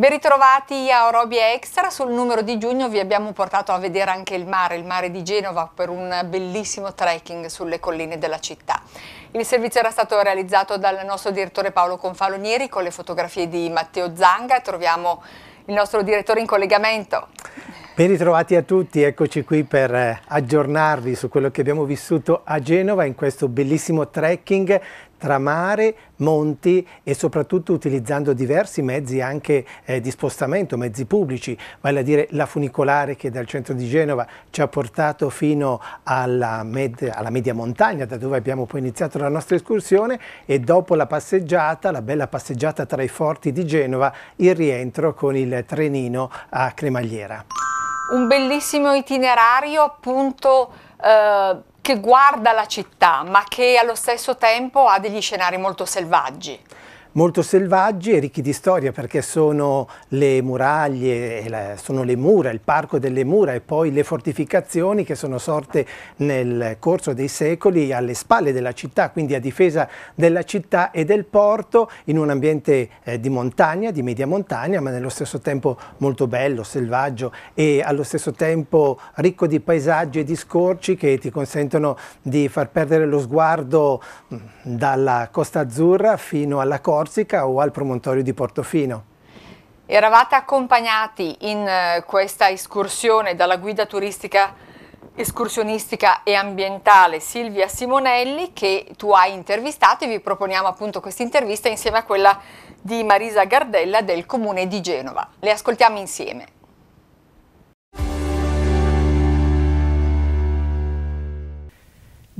Ben ritrovati a Orobie Extra, sul numero di giugno vi abbiamo portato a vedere anche il mare, il mare di Genova per un bellissimo trekking sulle colline della città. Il servizio era stato realizzato dal nostro direttore Paolo Confalonieri con le fotografie di Matteo Zanga, troviamo il nostro direttore in collegamento. Ben ritrovati a tutti, eccoci qui per eh, aggiornarvi su quello che abbiamo vissuto a Genova in questo bellissimo trekking tra mare, monti e soprattutto utilizzando diversi mezzi anche eh, di spostamento, mezzi pubblici, vale a dire la funicolare che dal centro di Genova ci ha portato fino alla, med, alla media montagna da dove abbiamo poi iniziato la nostra escursione e dopo la passeggiata, la bella passeggiata tra i forti di Genova, il rientro con il trenino a Cremagliera. Un bellissimo itinerario appunto eh che guarda la città ma che allo stesso tempo ha degli scenari molto selvaggi molto selvaggi e ricchi di storia perché sono le muraglie, sono le mura, il parco delle mura e poi le fortificazioni che sono sorte nel corso dei secoli alle spalle della città, quindi a difesa della città e del porto in un ambiente eh, di montagna, di media montagna, ma nello stesso tempo molto bello, selvaggio e allo stesso tempo ricco di paesaggi e di scorci che ti consentono di far perdere lo sguardo mm, dalla Costa Azzurra fino alla costa Corsica o al promontorio di Portofino. Eravate accompagnati in eh, questa escursione dalla guida turistica escursionistica e ambientale Silvia Simonelli che tu hai intervistato e vi proponiamo appunto questa intervista insieme a quella di Marisa Gardella del Comune di Genova. Le ascoltiamo insieme.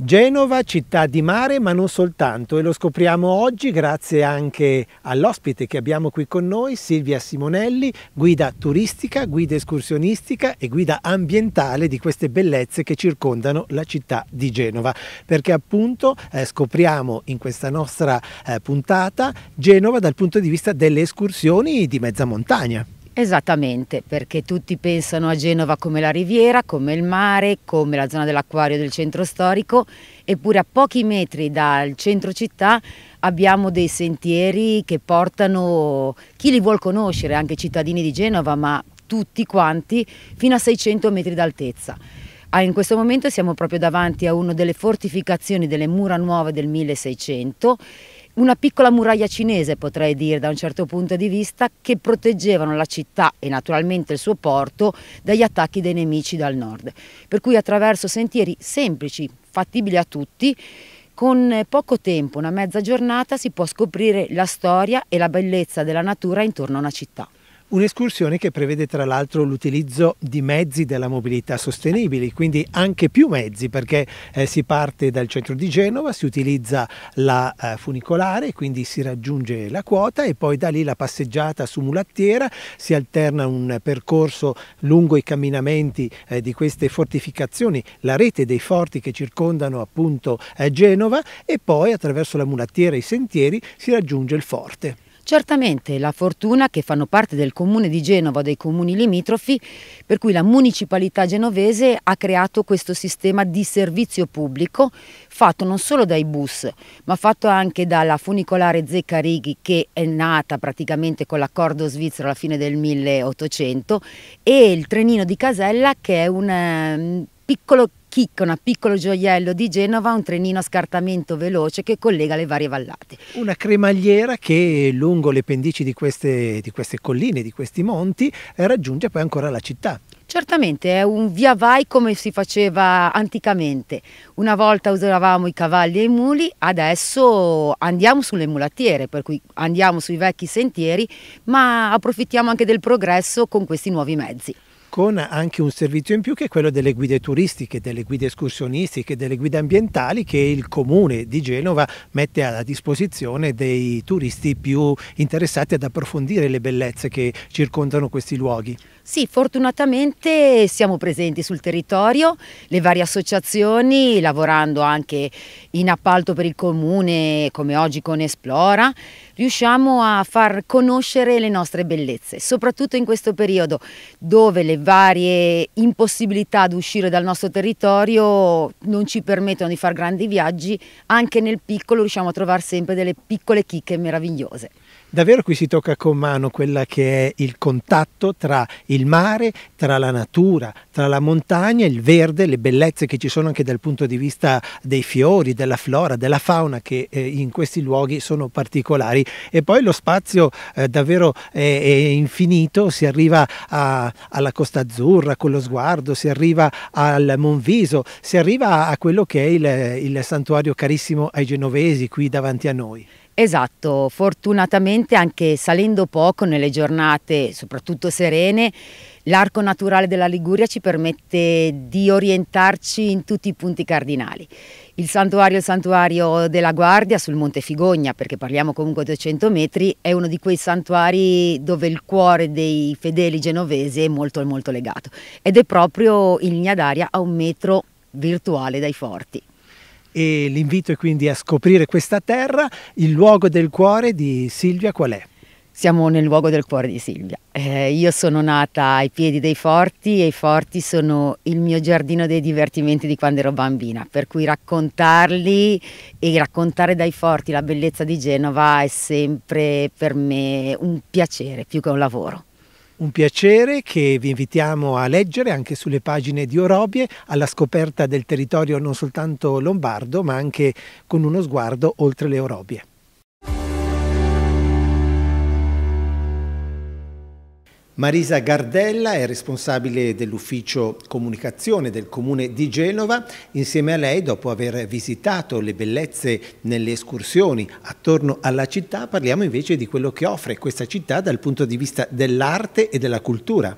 Genova, città di mare, ma non soltanto, e lo scopriamo oggi grazie anche all'ospite che abbiamo qui con noi, Silvia Simonelli, guida turistica, guida escursionistica e guida ambientale di queste bellezze che circondano la città di Genova, perché appunto eh, scopriamo in questa nostra eh, puntata Genova dal punto di vista delle escursioni di mezza montagna. Esattamente, perché tutti pensano a Genova come la riviera, come il mare, come la zona dell'acquario del centro storico, eppure a pochi metri dal centro città abbiamo dei sentieri che portano chi li vuol conoscere, anche i cittadini di Genova, ma tutti quanti, fino a 600 metri d'altezza. Ah, in questo momento siamo proprio davanti a una delle fortificazioni delle mura nuove del 1600 una piccola muraglia cinese potrei dire da un certo punto di vista che proteggevano la città e naturalmente il suo porto dagli attacchi dei nemici dal nord. Per cui attraverso sentieri semplici, fattibili a tutti, con poco tempo, una mezza giornata, si può scoprire la storia e la bellezza della natura intorno a una città. Un'escursione che prevede tra l'altro l'utilizzo di mezzi della mobilità sostenibili, quindi anche più mezzi perché eh, si parte dal centro di Genova, si utilizza la eh, funicolare, quindi si raggiunge la quota e poi da lì la passeggiata su mulattiera, si alterna un percorso lungo i camminamenti eh, di queste fortificazioni, la rete dei forti che circondano appunto eh, Genova e poi attraverso la mulattiera e i sentieri si raggiunge il forte. Certamente la fortuna che fanno parte del comune di Genova, dei comuni limitrofi, per cui la municipalità genovese ha creato questo sistema di servizio pubblico fatto non solo dai bus, ma fatto anche dalla funicolare Zeccarighi che è nata praticamente con l'accordo svizzero alla fine del 1800 e il trenino di Casella che è un ehm, piccolo chicca, un piccolo gioiello di Genova, un trenino a scartamento veloce che collega le varie vallate. Una cremagliera che lungo le pendici di queste, di queste colline, di questi monti, eh, raggiunge poi ancora la città. Certamente è un via vai come si faceva anticamente. Una volta usavamo i cavalli e i muli, adesso andiamo sulle mulattiere, per cui andiamo sui vecchi sentieri, ma approfittiamo anche del progresso con questi nuovi mezzi con anche un servizio in più che è quello delle guide turistiche, delle guide escursionistiche, delle guide ambientali che il comune di Genova mette a disposizione dei turisti più interessati ad approfondire le bellezze che circondano questi luoghi. Sì, fortunatamente siamo presenti sul territorio, le varie associazioni lavorando anche in appalto per il comune come oggi con Esplora, riusciamo a far conoscere le nostre bellezze, soprattutto in questo periodo dove le varie impossibilità di uscire dal nostro territorio non ci permettono di fare grandi viaggi, anche nel piccolo riusciamo a trovare sempre delle piccole chicche meravigliose. Davvero qui si tocca con mano quella che è il contatto tra il mare, tra la natura, tra la montagna, il verde, le bellezze che ci sono anche dal punto di vista dei fiori, della flora, della fauna che eh, in questi luoghi sono particolari e poi lo spazio eh, davvero è, è, infinito, si arriva a, alla Costa Azzurra con lo sguardo, si arriva al Monviso, si arriva a quello che è il, il santuario carissimo ai genovesi qui davanti a noi. Esatto, fortunatamente anche salendo poco nelle giornate, soprattutto serene, l'arco naturale della Liguria ci permette di orientarci in tutti i punti cardinali. Il santuario, il santuario della Guardia sul Monte Figogna, perché parliamo comunque di 200 metri, è uno di quei santuari dove il cuore dei fedeli genovesi è molto molto legato ed è proprio in linea d'aria a un metro virtuale dai forti e l'invito è quindi a scoprire questa terra, il luogo del cuore di Silvia qual è? Siamo nel luogo del cuore di Silvia. Eh, io sono nata ai piedi dei forti e i forti sono il mio giardino dei divertimenti di quando ero bambina, per cui raccontarli e raccontare dai forti la bellezza di Genova è sempre per me un piacere più che un lavoro un piacere che vi invitiamo a leggere anche sulle pagine di Orobie alla scoperta del territorio non soltanto lombardo ma anche con uno sguardo oltre le Orobie. Marisa Gardella è responsabile dell'ufficio comunicazione del comune di Genova. Insieme a lei, dopo aver visitato le bellezze nelle escursioni attorno alla città, parliamo invece di quello che offre questa città dal punto di vista dell'arte e della cultura.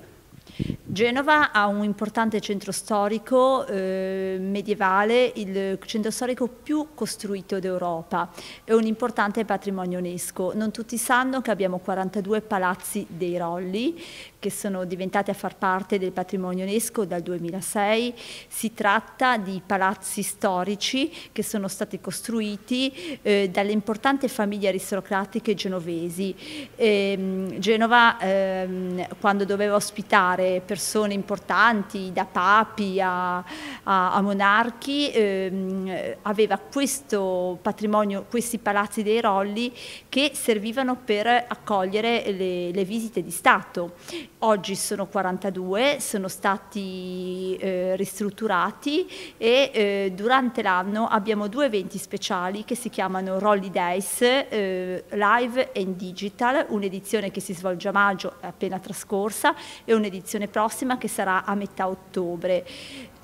Genova ha un importante centro storico eh, medievale, il centro storico più costruito d'Europa È un importante patrimonio UNESCO. Non tutti sanno che abbiamo 42 palazzi dei Rolli che sono diventati a far parte del patrimonio UNESCO dal 2006. Si tratta di palazzi storici che sono stati costruiti eh, dalle importanti famiglie aristocratiche genovesi. E, ehm, Genova, ehm, quando doveva ospitare nominare persone importanti, da papi a, a, a monarchi, ehm, aveva questo patrimonio, questi palazzi dei Rolli che servivano per accogliere le, le visite di Stato. Oggi sono 42, sono stati eh, ristrutturati e eh, durante l'anno abbiamo due eventi speciali che si chiamano Rolli Days, eh, live and digital, un'edizione che si svolge a maggio appena trascorsa e un'edizione edizione prossima che sarà a metà ottobre.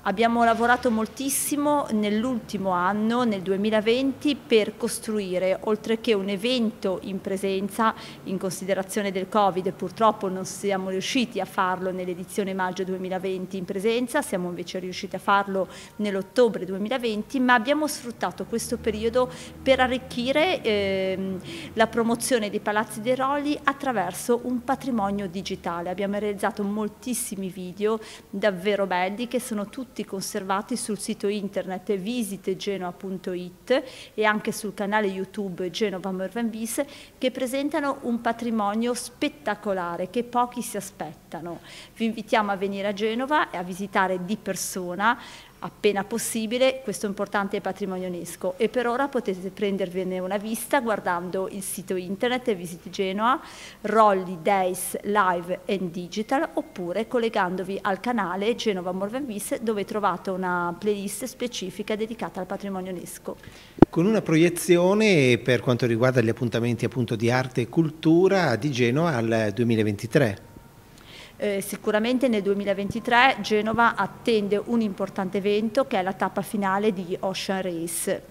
Abbiamo lavorato moltissimo nell'ultimo anno, nel 2020, per costruire, oltre che un evento in presenza, in considerazione del Covid, purtroppo non siamo riusciti a farlo nell'edizione maggio 2020 in presenza, siamo invece riusciti a farlo nell'ottobre 2020, ma abbiamo sfruttato questo periodo per arricchire ehm, la promozione dei Palazzi dei Roli attraverso un patrimonio digitale. Abbiamo realizzato moltissimi video davvero belli che sono tutti tutti conservati sul sito internet visitegenoa.it e anche sul canale YouTube Genova Bis che presentano un patrimonio spettacolare che pochi si aspettano. Vi invitiamo a venire a Genova e a visitare di persona appena possibile questo importante patrimonio UNESCO e per ora potete prendervene una vista guardando il sito internet Visit Genoa, Rolli Days Live and Digital oppure collegandovi al canale Genova Morvenvis dove trovate una playlist specifica dedicata al patrimonio UNESCO. Con una proiezione per quanto riguarda gli appuntamenti appunto, di arte e cultura di Genoa al 2023. Eh, sicuramente nel 2023 Genova attende un importante evento che è la tappa finale di Ocean Race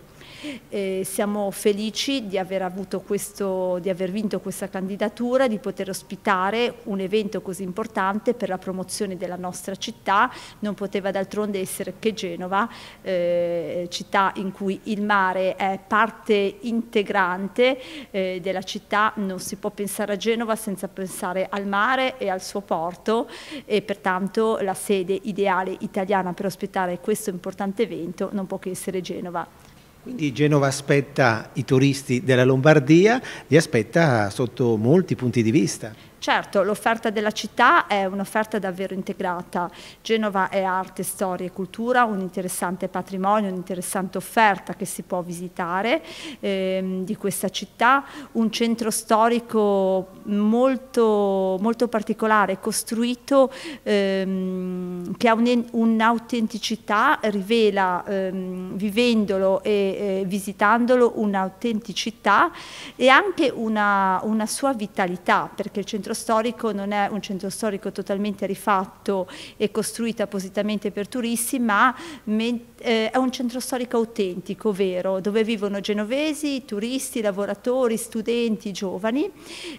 eh, siamo felici di aver, questo, di aver vinto questa candidatura, di poter ospitare un evento così importante per la promozione della nostra città, non poteva d'altronde essere che Genova, eh, città in cui il mare è parte integrante eh, della città, non si può pensare a Genova senza pensare al mare e al suo porto e pertanto la sede ideale italiana per ospitare questo importante evento non può che essere Genova. Quindi Genova aspetta i turisti della Lombardia, li aspetta sotto molti punti di vista. Certo, l'offerta della città è un'offerta davvero integrata. Genova è arte, storia e cultura, un interessante patrimonio, un'interessante offerta che si può visitare ehm, di questa città, un centro storico molto, molto particolare, costruito ehm, che ha un'autenticità, rivela ehm, vivendolo e eh, visitandolo un'autenticità e anche una, una sua vitalità, perché il centro centro storico non è un centro storico totalmente rifatto e costruito appositamente per turisti, ma eh, è un centro storico autentico, vero, dove vivono genovesi, turisti, lavoratori, studenti, giovani,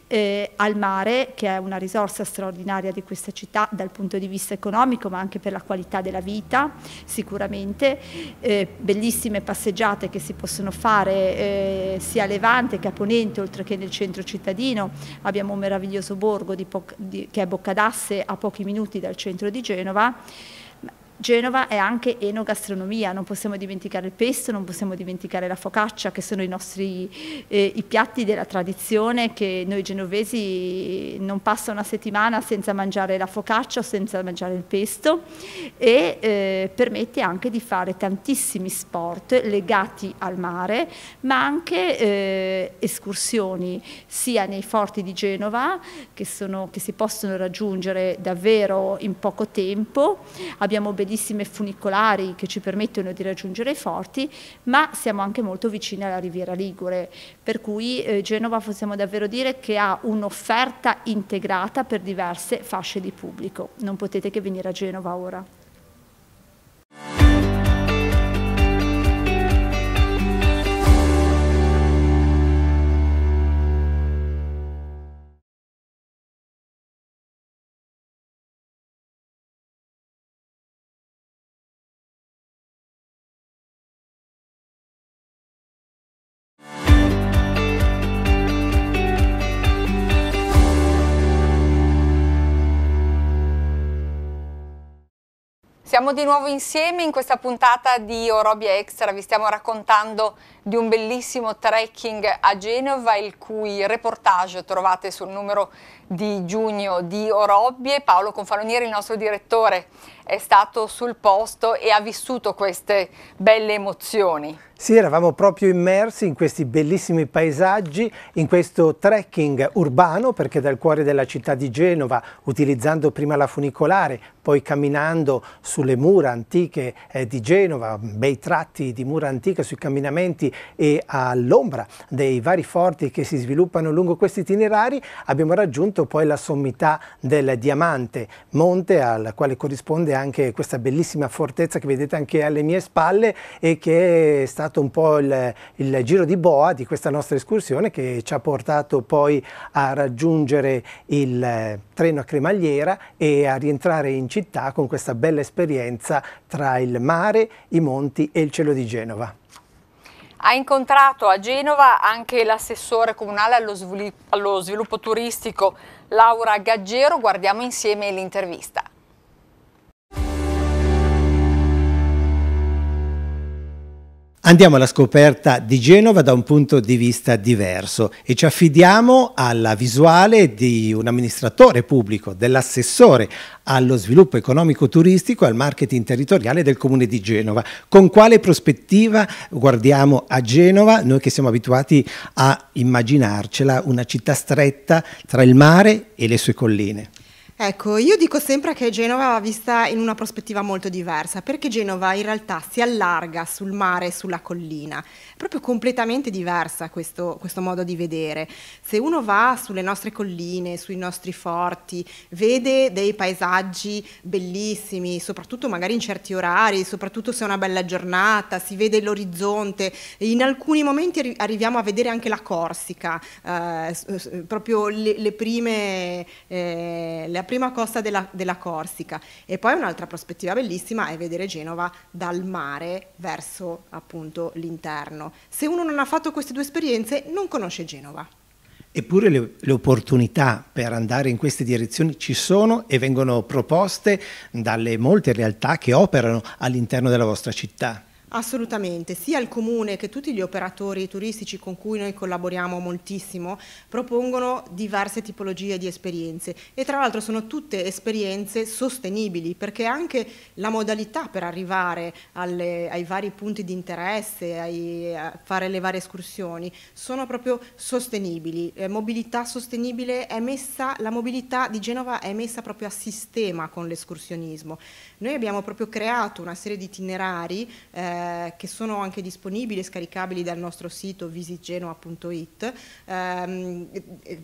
eh, al mare, che è una risorsa straordinaria di questa città dal punto di vista economico, ma anche per la qualità della vita, sicuramente, eh, bellissime passeggiate che si possono fare eh, sia a Levante che a Ponente, oltre che nel centro cittadino, abbiamo un meraviglioso borgo di, che è Boccadasse a pochi minuti dal centro di Genova, Genova è anche enogastronomia, non possiamo dimenticare il pesto, non possiamo dimenticare la focaccia, che sono i nostri eh, i piatti della tradizione che noi genovesi non passa una settimana senza mangiare la focaccia o senza mangiare il pesto e eh, permette anche di fare tantissimi sport legati al mare, ma anche eh, escursioni sia nei forti di Genova che, sono, che si possono raggiungere davvero in poco tempo. Abbiamo ben bellissime funicolari che ci permettono di raggiungere i forti, ma siamo anche molto vicini alla Riviera Ligure, per cui eh, Genova possiamo davvero dire che ha un'offerta integrata per diverse fasce di pubblico. Non potete che venire a Genova ora. Siamo di nuovo insieme in questa puntata di Orobia Extra, vi stiamo raccontando di un bellissimo trekking a Genova, il cui reportage trovate sul numero di giugno di Orobbie. Paolo Confalonieri, il nostro direttore, è stato sul posto e ha vissuto queste belle emozioni. Sì, eravamo proprio immersi in questi bellissimi paesaggi, in questo trekking urbano, perché dal cuore della città di Genova, utilizzando prima la funicolare, poi camminando sulle mura antiche eh, di Genova, bei tratti di mura antiche sui camminamenti e all'ombra dei vari forti che si sviluppano lungo questi itinerari abbiamo raggiunto poi la sommità del Diamante, monte al quale corrisponde anche questa bellissima fortezza che vedete anche alle mie spalle e che è stato un po' il, il giro di boa di questa nostra escursione che ci ha portato poi a raggiungere il eh, treno a cremagliera e a rientrare in città con questa bella esperienza tra il mare, i monti e il cielo di Genova. Ha incontrato a Genova anche l'assessore comunale allo sviluppo, allo sviluppo turistico Laura Gaggero. Guardiamo insieme l'intervista. Andiamo alla scoperta di Genova da un punto di vista diverso e ci affidiamo alla visuale di un amministratore pubblico, dell'assessore allo sviluppo economico turistico e al marketing territoriale del Comune di Genova. Con quale prospettiva guardiamo a Genova, noi che siamo abituati a immaginarcela una città stretta tra il mare e le sue colline? Ecco, io dico sempre che Genova va vista in una prospettiva molto diversa, perché Genova in realtà si allarga sul mare e sulla collina, è proprio completamente diversa questo, questo, modo di vedere. Se uno va sulle nostre colline, sui nostri forti, vede dei paesaggi bellissimi, soprattutto magari in certi orari, soprattutto se è una bella giornata, si vede l'orizzonte, in alcuni momenti arriviamo a vedere anche la Corsica, eh, proprio le, le prime... Eh, le prima costa della, della Corsica e poi un'altra prospettiva bellissima è vedere Genova dal mare verso appunto l'interno. Se uno non ha fatto queste due esperienze non conosce Genova. Eppure le, le, opportunità per andare in queste direzioni ci sono e vengono proposte dalle molte realtà che operano all'interno della vostra città. Assolutamente, sia il Comune che tutti gli operatori turistici con cui noi collaboriamo moltissimo propongono diverse tipologie di esperienze e tra l'altro sono tutte esperienze sostenibili perché anche la modalità per arrivare alle, ai vari punti di interesse, ai, a fare le varie escursioni sono proprio sostenibili. Eh, mobilità sostenibile è messa, la mobilità di Genova è messa proprio a sistema con l'escursionismo. Noi abbiamo proprio creato una serie di itinerari eh, eh, che sono anche disponibili e scaricabili dal nostro sito visitgenoa.it, ehm,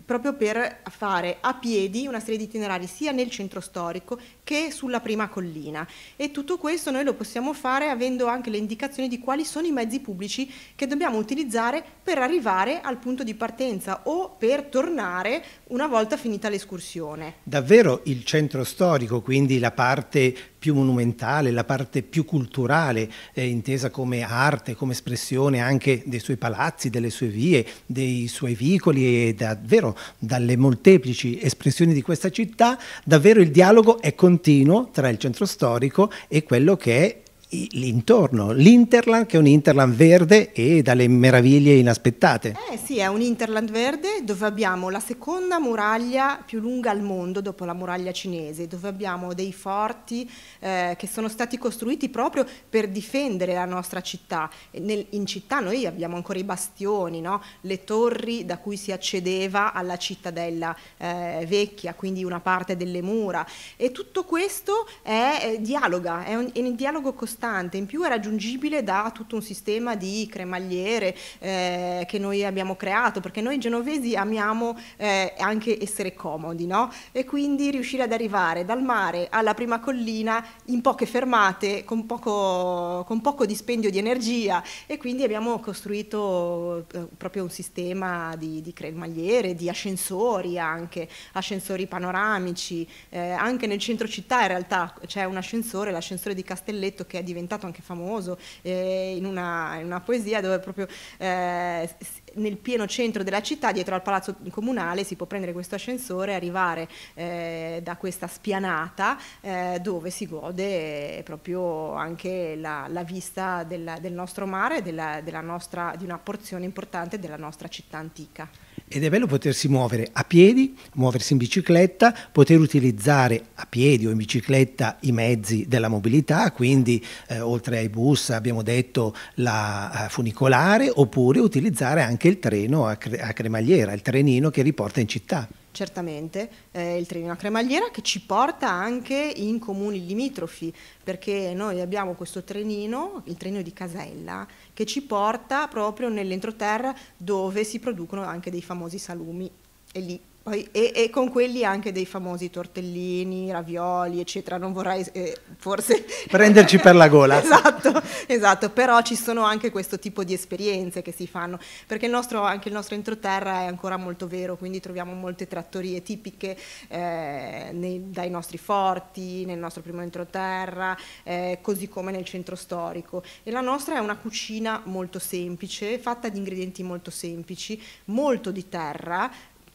proprio per fare a piedi una serie di itinerari sia nel centro storico che sulla prima collina. E tutto questo noi lo possiamo fare avendo anche le indicazioni di quali sono i mezzi pubblici che dobbiamo utilizzare per arrivare al punto di partenza o per tornare una volta finita l'escursione. Davvero il centro storico, quindi la parte più monumentale, la parte più culturale, eh, intesa come arte, come espressione anche dei suoi palazzi, delle sue vie, dei suoi vicoli e davvero dalle molteplici espressioni di questa città, davvero il dialogo è continuo tra il centro storico e quello che è l'intorno, l'Interland che è un Interland verde e dalle meraviglie inaspettate. Eh sì, è un Interland verde dove abbiamo la seconda muraglia più lunga al mondo dopo la muraglia cinese, dove abbiamo dei forti eh, che sono stati costruiti proprio per difendere la nostra città. Nel, in città noi abbiamo ancora i bastioni, no? le torri da cui si accedeva alla cittadella eh, vecchia, quindi una parte delle mura e tutto questo è, eh, dialoga, è un, è un dialogo costante costante, in più è raggiungibile da tutto un sistema di cremagliere eh, che noi abbiamo creato, perché noi genovesi amiamo eh, anche essere comodi, no? E quindi riuscire ad arrivare dal mare alla prima collina in poche fermate, con poco, con poco dispendio di energia e quindi abbiamo costruito eh, proprio un sistema di, di cremagliere, di ascensori anche, ascensori panoramici, eh, anche nel centro città in realtà c'è un ascensore, l'ascensore di Castelletto che è diventato anche famoso eh, in, una, in, una, poesia dove proprio eh, nel pieno centro della città, dietro al palazzo comunale, si può prendere questo ascensore e arrivare eh, da questa spianata eh, dove si gode proprio anche la, la vista del, del, nostro mare, della, della nostra, di una porzione importante della nostra città antica. Ed è bello potersi muovere a piedi, muoversi in bicicletta, poter utilizzare a piedi o in bicicletta i mezzi della mobilità, quindi eh, oltre ai bus abbiamo detto la eh, funicolare, oppure utilizzare anche anche il treno a, cre a cremagliera, il trenino che riporta in città. Certamente, eh, il treno a cremagliera che ci porta anche in comuni limitrofi, perché noi abbiamo questo trenino, il treno di Casella, che ci porta proprio nell'entroterra dove si producono anche dei famosi salumi. E lì poi, e, e, con quelli anche dei famosi tortellini, ravioli, eccetera. Non vorrei eh, forse... Prenderci per la gola. esatto, esatto, però ci sono anche questo tipo di esperienze che si fanno, perché il nostro, anche il nostro entroterra è ancora molto vero, quindi troviamo molte trattorie tipiche eh, nei, dai nostri forti, nel nostro primo entroterra, eh, così come nel centro storico. E la nostra è una cucina molto semplice, fatta di ingredienti molto semplici, molto di terra,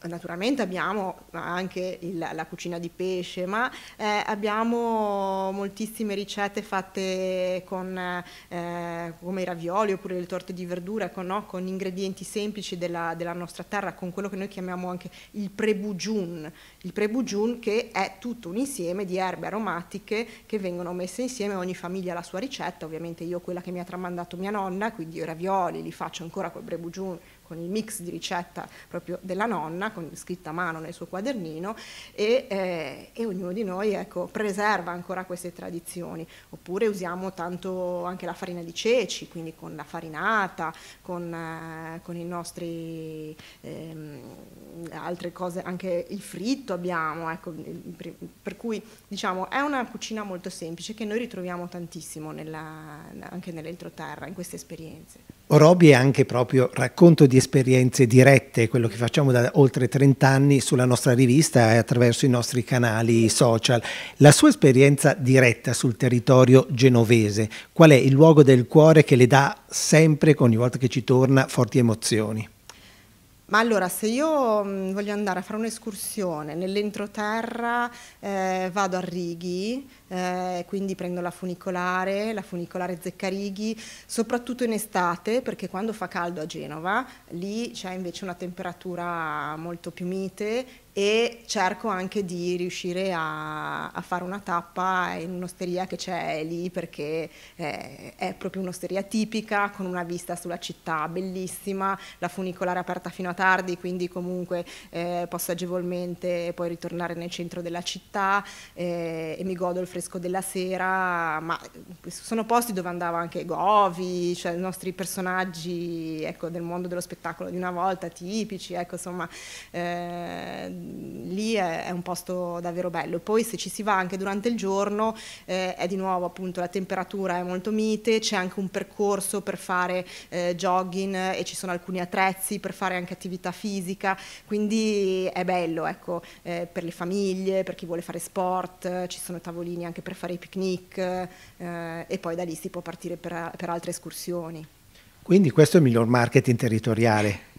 naturalmente abbiamo anche il, la cucina di pesce, ma eh, abbiamo moltissime ricette fatte con, eh, come i ravioli oppure le torte di verdura, con, no, con ingredienti semplici della, della, nostra terra, con quello che noi chiamiamo anche il prebujun, il prebujun che è tutto un insieme di erbe aromatiche che vengono messe insieme, ogni famiglia ha la sua ricetta, ovviamente io quella che mi ha tramandato mia nonna, quindi i ravioli li faccio ancora col prebujun, con il mix di ricetta proprio della nonna, con, scritta a mano nel suo quadernino e, eh, e ognuno di noi ecco, preserva ancora queste tradizioni. Oppure usiamo tanto anche la farina di ceci, quindi con la farinata, con, eh, con i nostri ehm, altre cose, anche il fritto abbiamo, ecco, per cui diciamo è una cucina molto semplice che noi ritroviamo tantissimo nella, anche nell'entroterra, in queste esperienze. Orobi è anche proprio racconto di esperienze dirette, quello che facciamo da oltre 30 anni sulla nostra rivista e attraverso i nostri canali social. La sua esperienza diretta sul territorio genovese, qual è il luogo del cuore che le dà sempre, ogni volta che ci torna, forti emozioni? Ma allora, se io mh, mm, voglio andare a fare un'escursione nell'entroterra, eh, vado a Righi, eh, quindi prendo la funicolare, la funicolare Zeccarighi, soprattutto in estate, perché quando fa caldo a Genova, lì c'è invece una temperatura molto più mite e cerco anche di riuscire a, a fare una tappa in un'osteria che c'è lì perché è, eh, è proprio un'osteria tipica con una vista sulla città bellissima, la funicolare aperta fino a tardi quindi comunque eh, posso agevolmente poi ritornare nel centro della città eh, e mi godo il fresco della sera, ma sono posti dove andava anche Govi, cioè i nostri personaggi ecco, del mondo dello spettacolo di una volta tipici, ecco, insomma eh, Ehm, lì è, è, un posto davvero bello. Poi se ci si va anche durante il giorno eh, è di nuovo appunto la temperatura è molto mite, c'è anche un percorso per fare eh, jogging e ci sono alcuni attrezzi per fare anche attività fisica, quindi è bello ecco, eh, per le famiglie, per chi vuole fare sport, ci sono tavolini anche per fare i picnic eh, e poi da lì si può partire per, per altre escursioni. Quindi questo è il miglior marketing territoriale.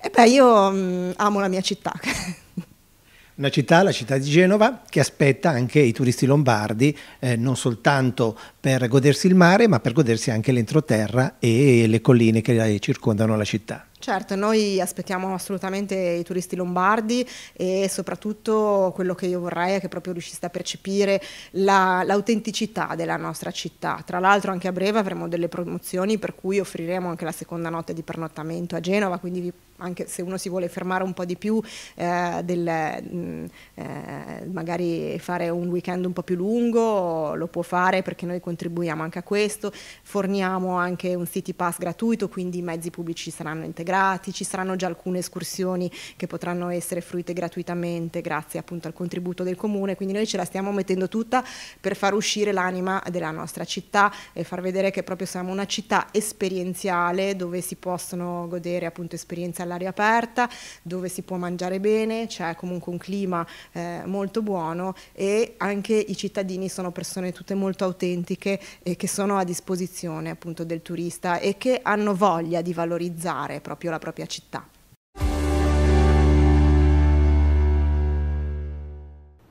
E beh, io mh, mm, amo la mia città. Una città, la città di Genova, che aspetta anche i turisti lombardi, eh, non soltanto per godersi il mare, ma per godersi anche l'entroterra e le colline che circondano la città. Certo, noi aspettiamo assolutamente i turisti lombardi e soprattutto quello che io vorrei è che proprio riusciste a percepire l'autenticità della nostra città. Tra l'altro anche a breve avremo delle promozioni per cui offriremo anche la seconda notte di pernottamento a Genova, quindi vi, anche se uno si vuole fermare un po' di più, eh, del, mh, mm, eh, magari fare un weekend un po' più lungo, lo può fare perché noi contribuiamo anche a questo, forniamo anche un city pass gratuito, quindi i mezzi pubblici saranno integrati integrati, ci saranno già alcune escursioni che potranno essere fruite gratuitamente grazie appunto al contributo del comune, quindi noi ce la stiamo mettendo tutta per far uscire l'anima della nostra città e far vedere che proprio siamo una città esperienziale dove si possono godere appunto esperienze all'aria aperta, dove si può mangiare bene, c'è comunque un clima eh, molto buono e anche i cittadini sono persone tutte molto autentiche e che sono a disposizione appunto del turista e che hanno voglia di valorizzare proprio proprio la propria città.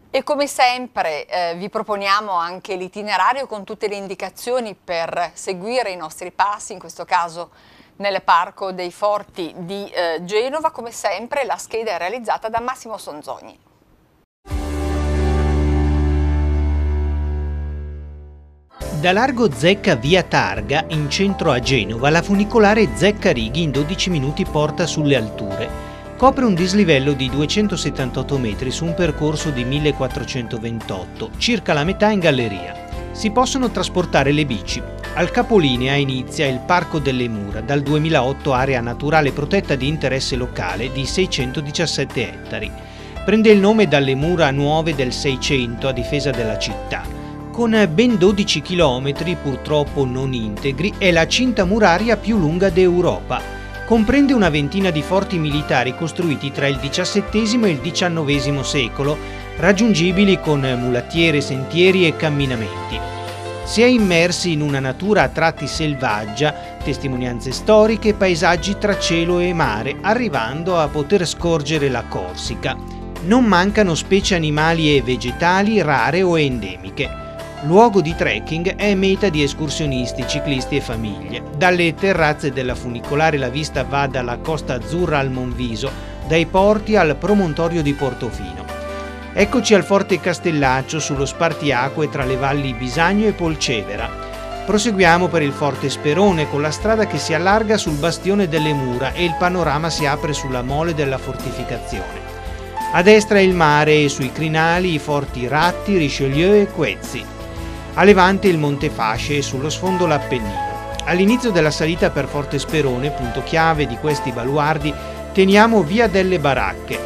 E come sempre eh, vi proponiamo anche l'itinerario con tutte le indicazioni per seguire i nostri passi, in questo caso nel Parco dei Forti di eh, Genova. Come sempre la scheda è realizzata da Massimo Sonzogni. Da largo Zecca via Targa, in centro a Genova, la funicolare Zecca Righi in 12 minuti porta sulle alture. Copre un dislivello di 278 metri su un percorso di 1428, circa la metà in galleria. Si possono trasportare le bici. Al capolinea inizia il Parco delle Mura, dal 2008 area naturale protetta di interesse locale di 617 ettari. Prende il nome dalle mura nuove del 600 a difesa della città con ben 12 chilometri, purtroppo non integri, è la cinta muraria più lunga d'Europa. Comprende una ventina di forti militari costruiti tra il XVII e il XIX secolo, raggiungibili con mulattiere, sentieri e camminamenti. Si è immersi in una natura a tratti selvaggia, testimonianze storiche e paesaggi tra cielo e mare, arrivando a poter scorgere la Corsica. Non mancano specie animali e vegetali rare o endemiche. Luogo di trekking è meta di escursionisti, ciclisti e famiglie. Dalle terrazze della funicolare la vista va dalla Costa Azzurra al Monviso, dai porti al promontorio di Portofino. Eccoci al Forte Castellaccio sullo spartiacque tra le valli Bisagno e Polcevera. Proseguiamo per il Forte Sperone con la strada che si allarga sul bastione delle mura e il panorama si apre sulla mole della fortificazione. A destra il mare e sui crinali i forti Ratti, Richelieu e Quezzi. A levante il Monte Fasce e sullo sfondo l'Appennino. All'inizio della salita per Forte Sperone, punto chiave di questi baluardi, teniamo via delle baracche.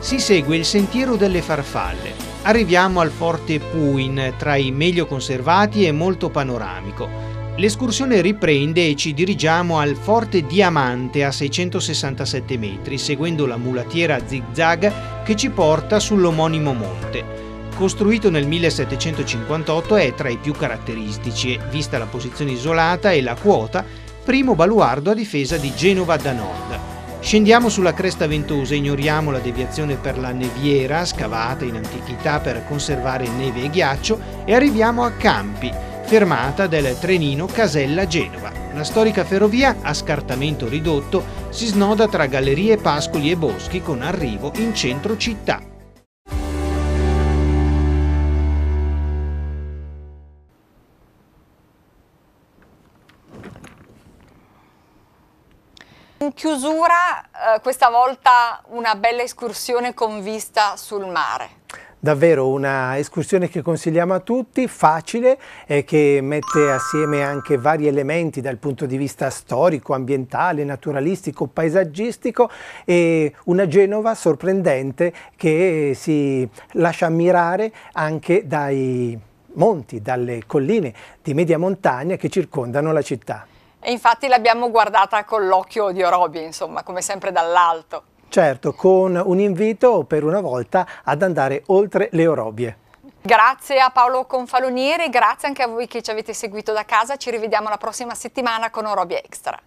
Si segue il sentiero delle farfalle. Arriviamo al Forte Puin, tra i meglio conservati e molto panoramico. L'escursione riprende e ci dirigiamo al Forte Diamante a 667 metri, seguendo la mulatiera zigzag che ci porta sull'omonimo monte. Costruito nel 1758 è tra i più caratteristici vista la posizione isolata e la quota, primo baluardo a difesa di Genova da nord. Scendiamo sulla cresta ventosa e ignoriamo la deviazione per la neviera, scavata in antichità per conservare neve e ghiaccio, e arriviamo a Campi, fermata del trenino Casella Genova. La storica ferrovia, a scartamento ridotto, si snoda tra gallerie, pascoli e boschi con arrivo in centro città. chiusura eh, questa volta una bella escursione con vista sul mare. Davvero una escursione che consigliamo a tutti, facile e che mette assieme anche vari elementi dal punto di vista storico, ambientale, naturalistico, paesaggistico e una Genova sorprendente che si lascia ammirare anche dai monti, dalle colline di media montagna che circondano la città. E infatti l'abbiamo guardata con l'occhio di Orobie, insomma, come sempre dall'alto. Certo, con un invito per una volta ad andare oltre le Orobie. Grazie a Paolo Confalonieri, grazie anche a voi che ci avete seguito da casa, ci rivediamo la prossima settimana con Orobie Extra.